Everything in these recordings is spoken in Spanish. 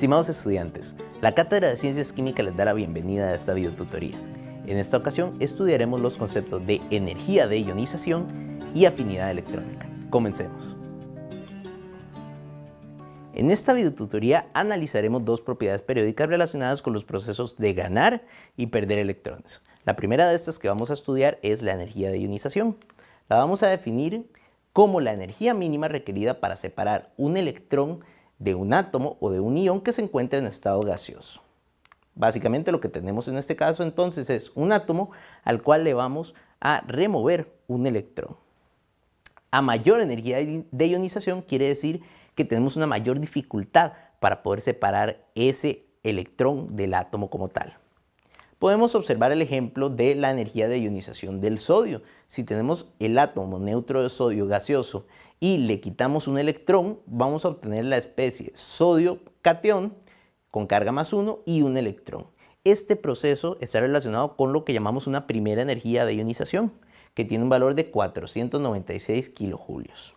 Estimados estudiantes, la Cátedra de Ciencias Químicas les da la bienvenida a esta videotutoría. En esta ocasión estudiaremos los conceptos de energía de ionización y afinidad electrónica. Comencemos. En esta videotutoría analizaremos dos propiedades periódicas relacionadas con los procesos de ganar y perder electrones. La primera de estas que vamos a estudiar es la energía de ionización. La vamos a definir como la energía mínima requerida para separar un electrón de un átomo o de un ion que se encuentra en estado gaseoso. Básicamente lo que tenemos en este caso entonces es un átomo al cual le vamos a remover un electrón. A mayor energía de ionización quiere decir que tenemos una mayor dificultad para poder separar ese electrón del átomo como tal. Podemos observar el ejemplo de la energía de ionización del sodio. Si tenemos el átomo neutro de sodio gaseoso y le quitamos un electrón, vamos a obtener la especie sodio cation con carga más 1 y un electrón. Este proceso está relacionado con lo que llamamos una primera energía de ionización, que tiene un valor de 496 kilojulios.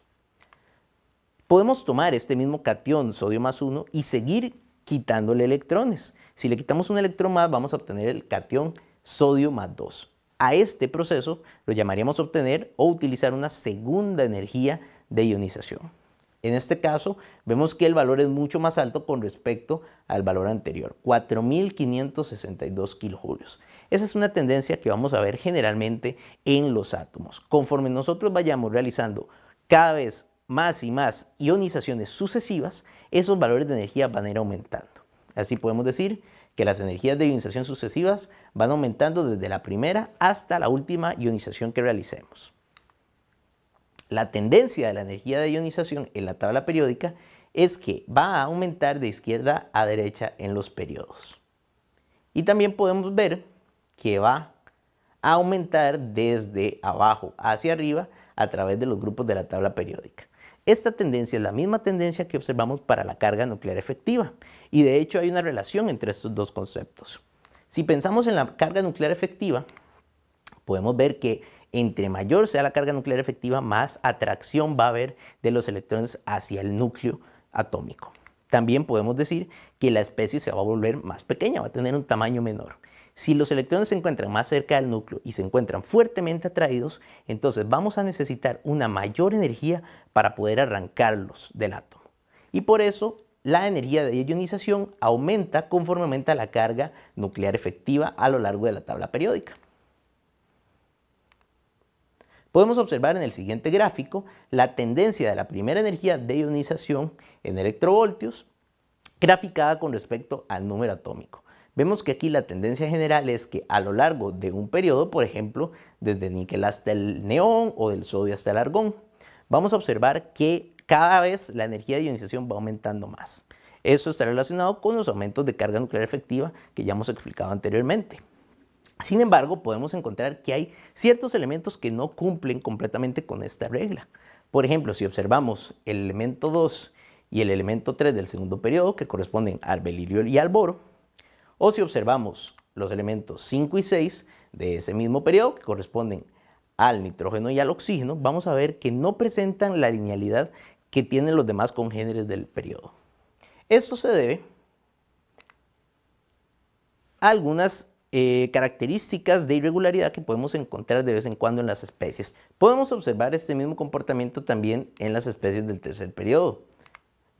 Podemos tomar este mismo cation sodio más 1 y seguir quitándole electrones. Si le quitamos un electrón más, vamos a obtener el cation sodio más 2. A este proceso lo llamaríamos obtener o utilizar una segunda energía de ionización. En este caso, vemos que el valor es mucho más alto con respecto al valor anterior, 4.562 kilojulios. Esa es una tendencia que vamos a ver generalmente en los átomos. Conforme nosotros vayamos realizando cada vez más y más ionizaciones sucesivas, esos valores de energía van a ir aumentando. Así podemos decir que las energías de ionización sucesivas van aumentando desde la primera hasta la última ionización que realicemos. La tendencia de la energía de ionización en la tabla periódica es que va a aumentar de izquierda a derecha en los periodos. Y también podemos ver que va a aumentar desde abajo hacia arriba a través de los grupos de la tabla periódica. Esta tendencia es la misma tendencia que observamos para la carga nuclear efectiva y de hecho hay una relación entre estos dos conceptos. Si pensamos en la carga nuclear efectiva, podemos ver que entre mayor sea la carga nuclear efectiva, más atracción va a haber de los electrones hacia el núcleo atómico. También podemos decir que la especie se va a volver más pequeña, va a tener un tamaño menor. Si los electrones se encuentran más cerca del núcleo y se encuentran fuertemente atraídos, entonces vamos a necesitar una mayor energía para poder arrancarlos del átomo. Y por eso la energía de ionización aumenta conforme aumenta la carga nuclear efectiva a lo largo de la tabla periódica. Podemos observar en el siguiente gráfico la tendencia de la primera energía de ionización en electrovoltios graficada con respecto al número atómico. Vemos que aquí la tendencia general es que a lo largo de un periodo, por ejemplo, desde níquel hasta el neón o del sodio hasta el argón, vamos a observar que cada vez la energía de ionización va aumentando más. Eso está relacionado con los aumentos de carga nuclear efectiva que ya hemos explicado anteriormente. Sin embargo, podemos encontrar que hay ciertos elementos que no cumplen completamente con esta regla. Por ejemplo, si observamos el elemento 2 y el elemento 3 del segundo periodo, que corresponden al Belirio y al Boro, o si observamos los elementos 5 y 6 de ese mismo periodo, que corresponden al nitrógeno y al oxígeno, vamos a ver que no presentan la linealidad que tienen los demás congéneres del periodo. Esto se debe a algunas eh, características de irregularidad que podemos encontrar de vez en cuando en las especies. Podemos observar este mismo comportamiento también en las especies del tercer periodo,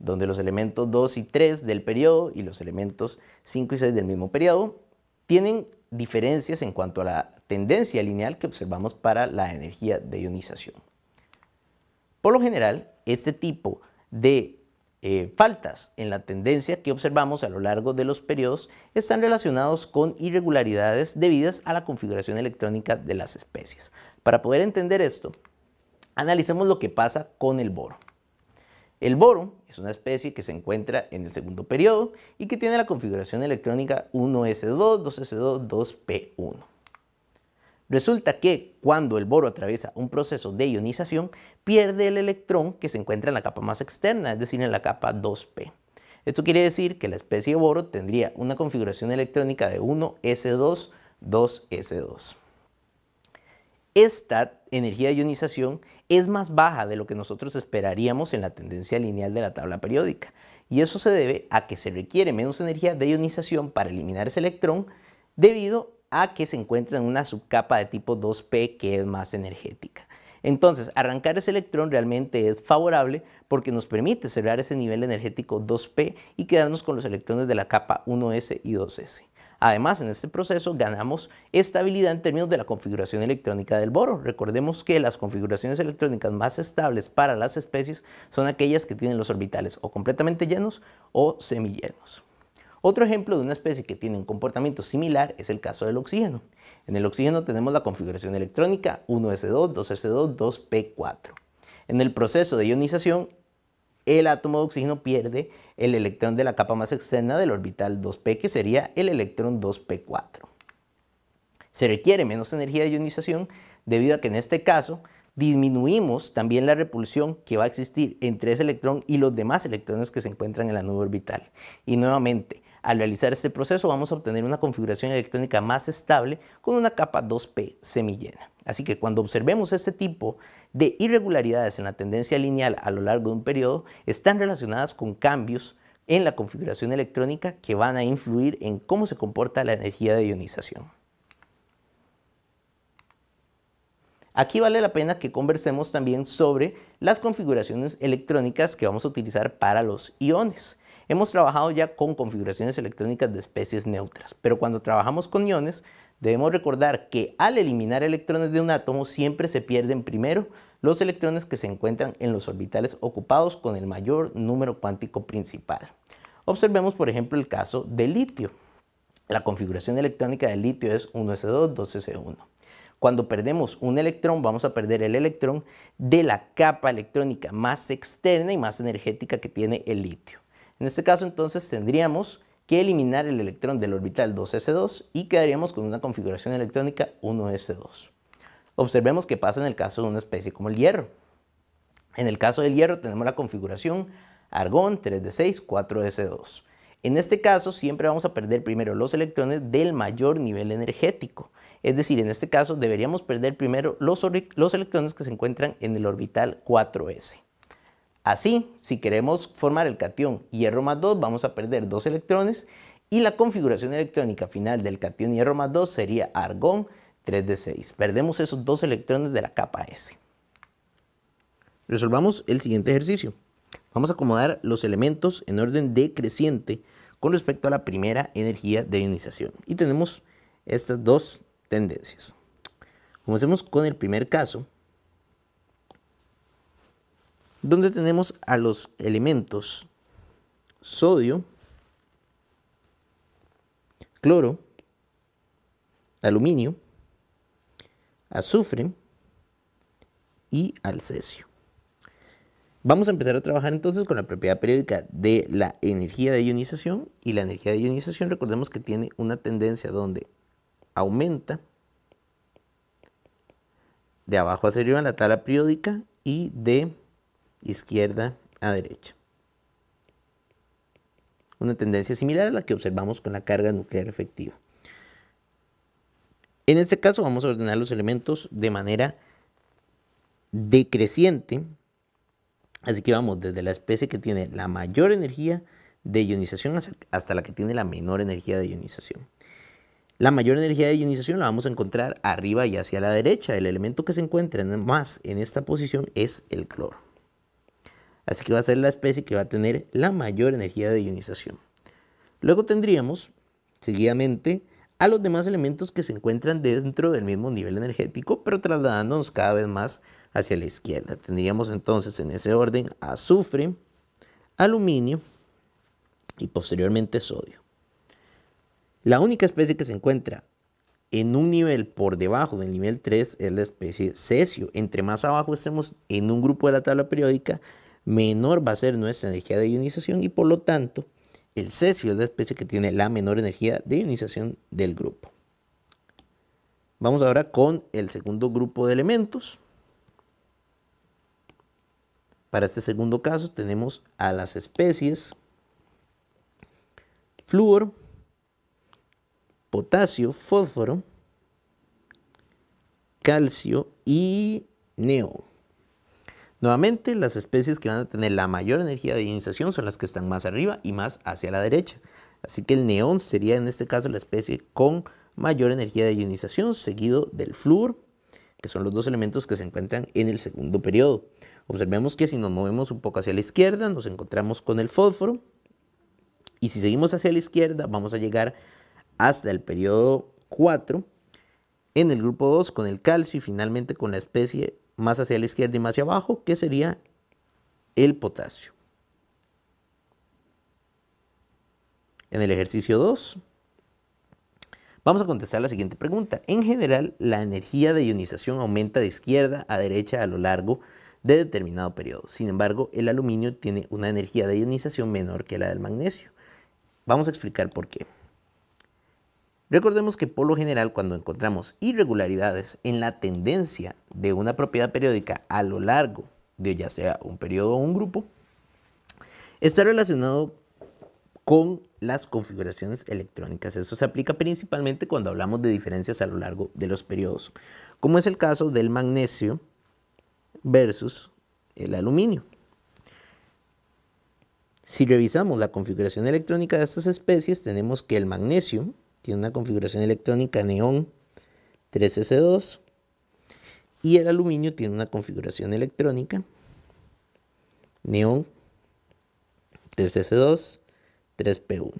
donde los elementos 2 y 3 del periodo y los elementos 5 y 6 del mismo periodo tienen diferencias en cuanto a la tendencia lineal que observamos para la energía de ionización. Por lo general, este tipo de eh, faltas en la tendencia que observamos a lo largo de los periodos están relacionados con irregularidades debidas a la configuración electrónica de las especies. Para poder entender esto, analicemos lo que pasa con el boro. El boro es una especie que se encuentra en el segundo periodo y que tiene la configuración electrónica 1S2, 2S2, 2P1. Resulta que cuando el boro atraviesa un proceso de ionización, pierde el electrón que se encuentra en la capa más externa, es decir, en la capa 2p. Esto quiere decir que la especie de boro tendría una configuración electrónica de 1s2, 2s2. Esta energía de ionización es más baja de lo que nosotros esperaríamos en la tendencia lineal de la tabla periódica, y eso se debe a que se requiere menos energía de ionización para eliminar ese electrón debido a que se encuentra en una subcapa de tipo 2P que es más energética. Entonces, arrancar ese electrón realmente es favorable porque nos permite cerrar ese nivel energético 2P y quedarnos con los electrones de la capa 1S y 2S. Además, en este proceso ganamos estabilidad en términos de la configuración electrónica del boro. Recordemos que las configuraciones electrónicas más estables para las especies son aquellas que tienen los orbitales o completamente llenos o semillenos. Otro ejemplo de una especie que tiene un comportamiento similar es el caso del oxígeno. En el oxígeno tenemos la configuración electrónica 1s2, 2s2, 2p4. En el proceso de ionización, el átomo de oxígeno pierde el electrón de la capa más externa del orbital 2p, que sería el electrón 2p4. Se requiere menos energía de ionización debido a que en este caso disminuimos también la repulsión que va a existir entre ese electrón y los demás electrones que se encuentran en la nube orbital. Y nuevamente, al realizar este proceso vamos a obtener una configuración electrónica más estable con una capa 2P semillena Así que cuando observemos este tipo de irregularidades en la tendencia lineal a lo largo de un periodo, están relacionadas con cambios en la configuración electrónica que van a influir en cómo se comporta la energía de ionización. Aquí vale la pena que conversemos también sobre las configuraciones electrónicas que vamos a utilizar para los iones. Hemos trabajado ya con configuraciones electrónicas de especies neutras, pero cuando trabajamos con iones debemos recordar que al eliminar electrones de un átomo siempre se pierden primero los electrones que se encuentran en los orbitales ocupados con el mayor número cuántico principal. Observemos por ejemplo el caso del litio. La configuración electrónica del litio es 1s2, 2s1. Cuando perdemos un electrón, vamos a perder el electrón de la capa electrónica más externa y más energética que tiene el litio. En este caso, entonces, tendríamos que eliminar el electrón del orbital 2s2 y quedaríamos con una configuración electrónica 1s2. Observemos qué pasa en el caso de una especie como el hierro. En el caso del hierro tenemos la configuración argón 3d6, 4s2. En este caso siempre vamos a perder primero los electrones del mayor nivel energético. Es decir, en este caso deberíamos perder primero los, electrones que se encuentran en el orbital 4s. Así, si queremos formar el catión hierro más 2, vamos a perder dos electrones y la configuración electrónica final del catión hierro más 2 sería argón 3 d 6. Perdemos esos dos electrones de la capa S. Resolvamos el siguiente ejercicio. Vamos a acomodar los elementos en orden decreciente con respecto a la primera energía de ionización. Y tenemos estas dos tendencias. Comencemos con el primer caso, donde tenemos a los elementos sodio, cloro, aluminio, azufre y alcesio. Vamos a empezar a trabajar entonces con la propiedad periódica de la energía de ionización y la energía de ionización recordemos que tiene una tendencia donde aumenta de abajo hacia arriba en la tabla periódica y de izquierda a derecha. Una tendencia similar a la que observamos con la carga nuclear efectiva. En este caso vamos a ordenar los elementos de manera decreciente. Así que vamos desde la especie que tiene la mayor energía de ionización hasta la que tiene la menor energía de ionización. La mayor energía de ionización la vamos a encontrar arriba y hacia la derecha. El elemento que se encuentra más en esta posición es el cloro. Así que va a ser la especie que va a tener la mayor energía de ionización. Luego tendríamos, seguidamente, a los demás elementos que se encuentran dentro del mismo nivel energético, pero trasladándonos cada vez más hacia la izquierda. Tendríamos entonces en ese orden azufre, aluminio y posteriormente sodio. La única especie que se encuentra en un nivel por debajo del nivel 3 es la especie cesio. Entre más abajo estemos en un grupo de la tabla periódica, menor va a ser nuestra energía de ionización y por lo tanto el cesio es la especie que tiene la menor energía de ionización del grupo. Vamos ahora con el segundo grupo de elementos. Para este segundo caso tenemos a las especies flúor, potasio, fósforo, calcio y neón. Nuevamente, las especies que van a tener la mayor energía de ionización son las que están más arriba y más hacia la derecha. Así que el neón sería en este caso la especie con mayor energía de ionización, seguido del flúor, que son los dos elementos que se encuentran en el segundo periodo. Observemos que si nos movemos un poco hacia la izquierda, nos encontramos con el fósforo, y si seguimos hacia la izquierda, vamos a llegar hasta el periodo 4, en el grupo 2 con el calcio y finalmente con la especie más hacia la izquierda y más hacia abajo, que sería el potasio. En el ejercicio 2, vamos a contestar la siguiente pregunta. En general, la energía de ionización aumenta de izquierda a derecha a lo largo de determinado periodo. Sin embargo, el aluminio tiene una energía de ionización menor que la del magnesio. Vamos a explicar por qué. Recordemos que por lo general cuando encontramos irregularidades en la tendencia de una propiedad periódica a lo largo de ya sea un periodo o un grupo, está relacionado con las configuraciones electrónicas. Eso se aplica principalmente cuando hablamos de diferencias a lo largo de los periodos, como es el caso del magnesio versus el aluminio. Si revisamos la configuración electrónica de estas especies, tenemos que el magnesio tiene una configuración electrónica neón 3S2 y el aluminio tiene una configuración electrónica neón 3S2 3P1.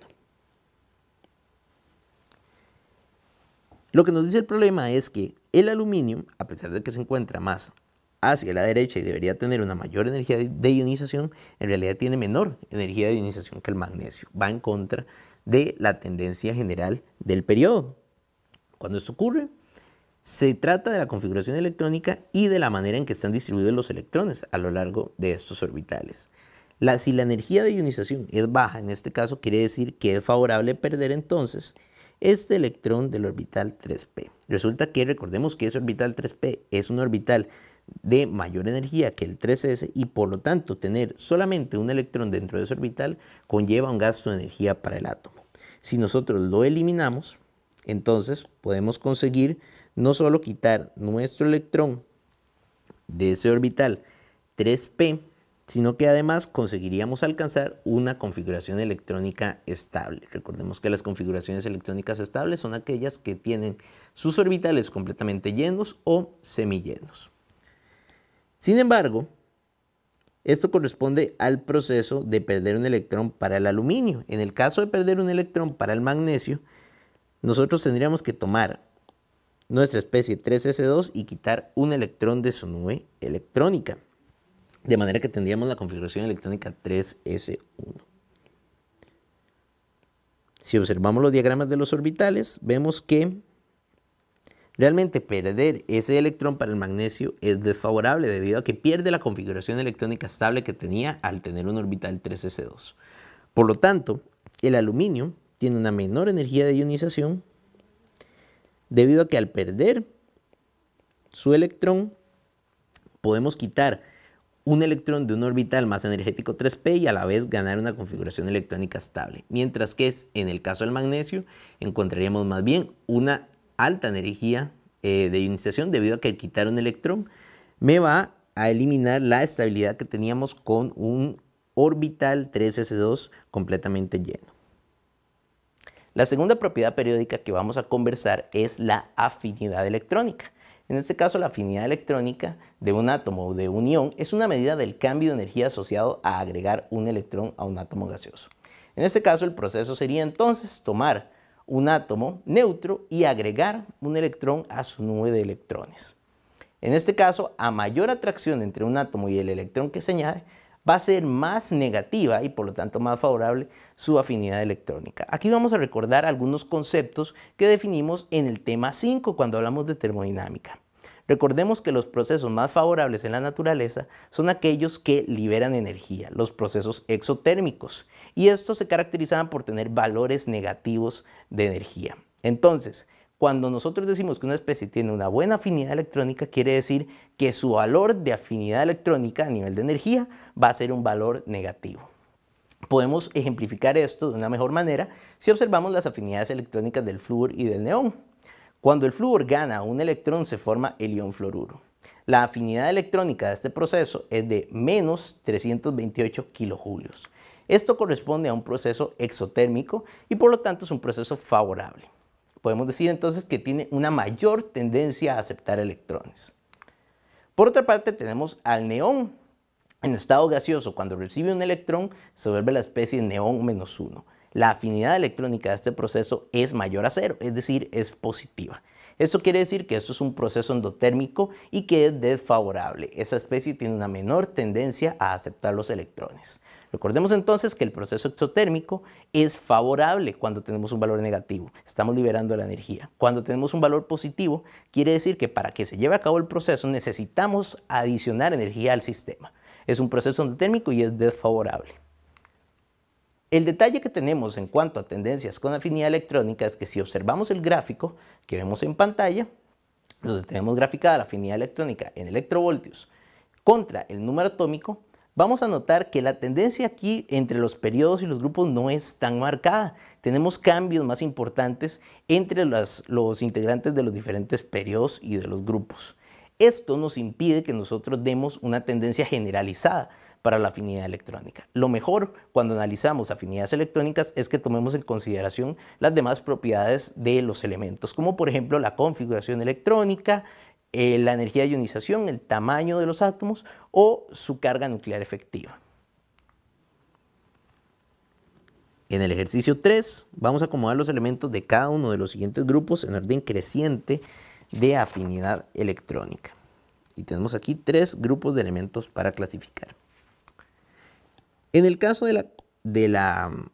Lo que nos dice el problema es que el aluminio, a pesar de que se encuentra más hacia la derecha y debería tener una mayor energía de ionización, en realidad tiene menor energía de ionización que el magnesio. Va en contra de la tendencia general del periodo. Cuando esto ocurre, se trata de la configuración electrónica y de la manera en que están distribuidos los electrones a lo largo de estos orbitales. si la energía de ionización es baja, en este caso quiere decir que es favorable perder entonces este electrón del orbital 3p. Resulta que recordemos que ese orbital 3p es un orbital de mayor energía que el 3S y por lo tanto tener solamente un electrón dentro de su orbital conlleva un gasto de energía para el átomo. Si nosotros lo eliminamos, entonces podemos conseguir no solo quitar nuestro electrón de ese orbital 3P, sino que además conseguiríamos alcanzar una configuración electrónica estable. Recordemos que las configuraciones electrónicas estables son aquellas que tienen sus orbitales completamente llenos o semillenos. Sin embargo, esto corresponde al proceso de perder un electrón para el aluminio. En el caso de perder un electrón para el magnesio, nosotros tendríamos que tomar nuestra especie 3S2 y quitar un electrón de su nube electrónica. De manera que tendríamos la configuración electrónica 3S1. Si observamos los diagramas de los orbitales, vemos que Realmente perder ese electrón para el magnesio es desfavorable debido a que pierde la configuración electrónica estable que tenía al tener un orbital 3s2. Por lo tanto, el aluminio tiene una menor energía de ionización debido a que al perder su electrón podemos quitar un electrón de un orbital más energético 3p y a la vez ganar una configuración electrónica estable. Mientras que en el caso del magnesio encontraríamos más bien una alta energía eh, de ionización debido a que quitar un electrón, me va a eliminar la estabilidad que teníamos con un orbital 3s2 completamente lleno. La segunda propiedad periódica que vamos a conversar es la afinidad electrónica. En este caso, la afinidad electrónica de un átomo o de unión es una medida del cambio de energía asociado a agregar un electrón a un átomo gaseoso. En este caso, el proceso sería entonces tomar un átomo neutro y agregar un electrón a su nube de electrones. En este caso, a mayor atracción entre un átomo y el electrón que se añade, va a ser más negativa y por lo tanto más favorable su afinidad electrónica. Aquí vamos a recordar algunos conceptos que definimos en el tema 5 cuando hablamos de termodinámica. Recordemos que los procesos más favorables en la naturaleza son aquellos que liberan energía, los procesos exotérmicos, y estos se caracterizaban por tener valores negativos de energía. Entonces, cuando nosotros decimos que una especie tiene una buena afinidad electrónica, quiere decir que su valor de afinidad electrónica a nivel de energía va a ser un valor negativo. Podemos ejemplificar esto de una mejor manera si observamos las afinidades electrónicas del flúor y del neón. Cuando el flúor gana un electrón se forma el ion fluoruro. La afinidad electrónica de este proceso es de menos 328 kilojulios. Esto corresponde a un proceso exotérmico y por lo tanto es un proceso favorable. Podemos decir entonces que tiene una mayor tendencia a aceptar electrones. Por otra parte tenemos al neón. En estado gaseoso, cuando recibe un electrón, se vuelve la especie neón menos 1. La afinidad electrónica de este proceso es mayor a cero, es decir, es positiva. Esto quiere decir que esto es un proceso endotérmico y que es desfavorable. Esa especie tiene una menor tendencia a aceptar los electrones. Recordemos entonces que el proceso exotérmico es favorable cuando tenemos un valor negativo, estamos liberando la energía. Cuando tenemos un valor positivo, quiere decir que para que se lleve a cabo el proceso necesitamos adicionar energía al sistema. Es un proceso endotérmico y es desfavorable. El detalle que tenemos en cuanto a tendencias con afinidad electrónica es que si observamos el gráfico que vemos en pantalla, donde tenemos graficada la afinidad electrónica en electrovoltios contra el número atómico, vamos a notar que la tendencia aquí entre los periodos y los grupos no es tan marcada. Tenemos cambios más importantes entre los integrantes de los diferentes periodos y de los grupos. Esto nos impide que nosotros demos una tendencia generalizada para la afinidad electrónica. Lo mejor cuando analizamos afinidades electrónicas es que tomemos en consideración las demás propiedades de los elementos, como por ejemplo la configuración electrónica, eh, la energía de ionización, el tamaño de los átomos o su carga nuclear efectiva. En el ejercicio 3 vamos a acomodar los elementos de cada uno de los siguientes grupos en orden creciente de afinidad electrónica. Y tenemos aquí tres grupos de elementos para clasificar. En el caso de la, de la mm,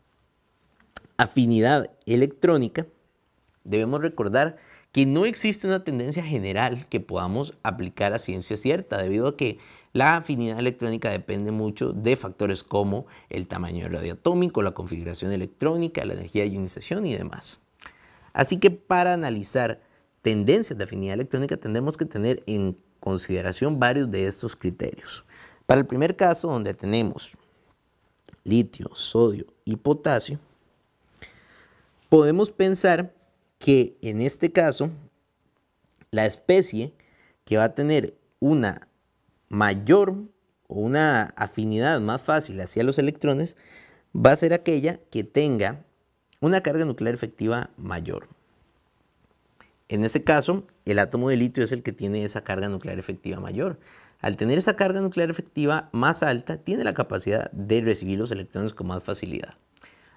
afinidad electrónica, debemos recordar que no existe una tendencia general que podamos aplicar a ciencia cierta, debido a que la afinidad electrónica depende mucho de factores como el tamaño radioatómico, la configuración electrónica, la energía de ionización y demás. Así que para analizar tendencias de afinidad electrónica tendremos que tener en consideración varios de estos criterios. Para el primer caso, donde tenemos litio, sodio y potasio, podemos pensar que en este caso la especie que va a tener una mayor o una afinidad más fácil hacia los electrones va a ser aquella que tenga una carga nuclear efectiva mayor. En este caso, el átomo de litio es el que tiene esa carga nuclear efectiva mayor. Al tener esa carga nuclear efectiva más alta, tiene la capacidad de recibir los electrones con más facilidad.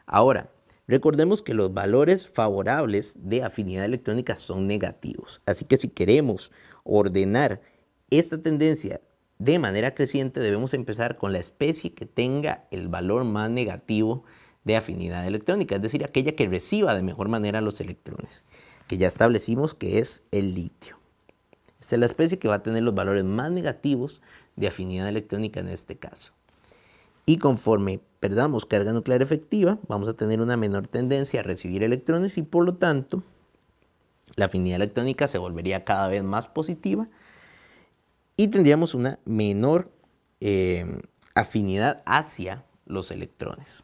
Ahora, Recordemos que los valores favorables de afinidad electrónica son negativos, así que si queremos ordenar esta tendencia de manera creciente, debemos empezar con la especie que tenga el valor más negativo de afinidad electrónica, es decir, aquella que reciba de mejor manera los electrones, que ya establecimos que es el litio. Esta es la especie que va a tener los valores más negativos de afinidad electrónica en este caso. Y conforme perdamos carga nuclear efectiva, vamos a tener una menor tendencia a recibir electrones y por lo tanto la afinidad electrónica se volvería cada vez más positiva y tendríamos una menor eh, afinidad hacia los electrones.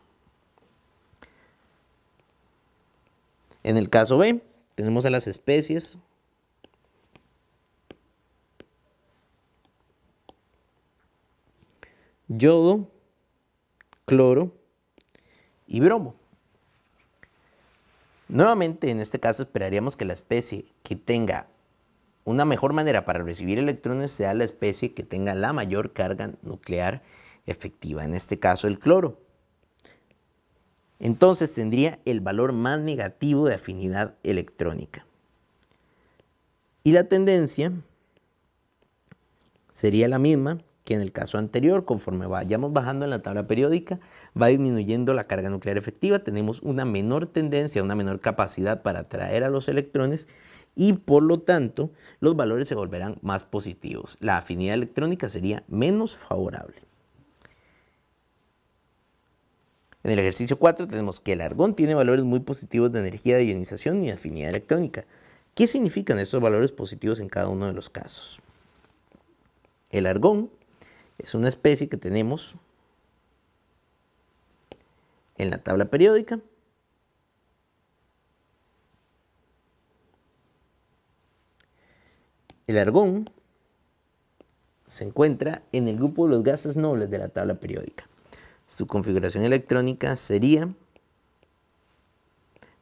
En el caso B, tenemos a las especies yodo, cloro y bromo. Nuevamente, en este caso esperaríamos que la especie que tenga una mejor manera para recibir electrones sea la especie que tenga la mayor carga nuclear efectiva, en este caso el cloro. Entonces tendría el valor más negativo de afinidad electrónica. Y la tendencia sería la misma que en el caso anterior, conforme vayamos bajando en la tabla periódica, va disminuyendo la carga nuclear efectiva, tenemos una menor tendencia, una menor capacidad para atraer a los electrones y por lo tanto los valores se volverán más positivos. La afinidad electrónica sería menos favorable. En el ejercicio 4 tenemos que el argón tiene valores muy positivos de energía de ionización y afinidad electrónica. ¿Qué significan estos valores positivos en cada uno de los casos? El argón es una especie que tenemos en la tabla periódica. El argón se encuentra en el grupo de los gases nobles de la tabla periódica. Su configuración electrónica sería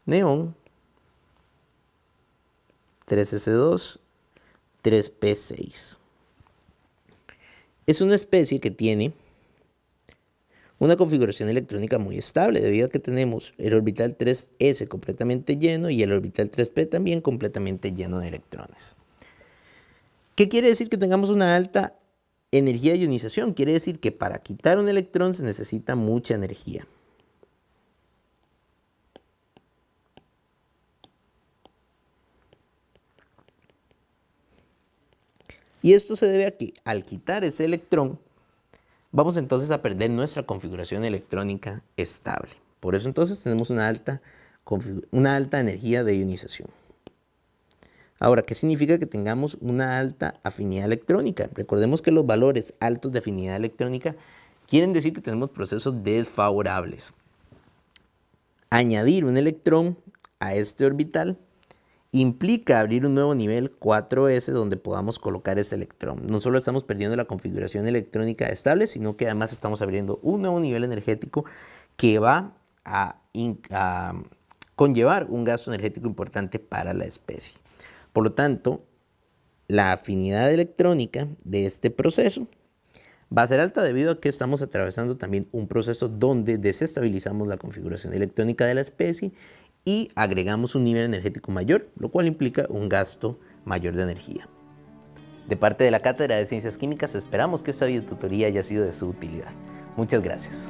neón 3S2 3P6. Es una especie que tiene una configuración electrónica muy estable, debido a que tenemos el orbital 3s completamente lleno y el orbital 3p también completamente lleno de electrones. ¿Qué quiere decir que tengamos una alta energía de ionización? Quiere decir que para quitar un electrón se necesita mucha energía. Y esto se debe a que al quitar ese electrón, vamos entonces a perder nuestra configuración electrónica estable. Por eso entonces tenemos una alta, una alta energía de ionización. Ahora, ¿qué significa que tengamos una alta afinidad electrónica? Recordemos que los valores altos de afinidad electrónica quieren decir que tenemos procesos desfavorables. Añadir un electrón a este orbital implica abrir un nuevo nivel 4S donde podamos colocar ese electrón. No solo estamos perdiendo la configuración electrónica estable, sino que además estamos abriendo un nuevo nivel energético que va a, conllevar un gasto energético importante para la especie. Por lo tanto, la afinidad electrónica de este proceso va a ser alta debido a que estamos atravesando también un proceso donde desestabilizamos la configuración electrónica de la especie y agregamos un nivel energético mayor, lo cual implica un gasto mayor de energía. De parte de la Cátedra de Ciencias Químicas esperamos que esta videotutoría haya sido de su utilidad. Muchas gracias.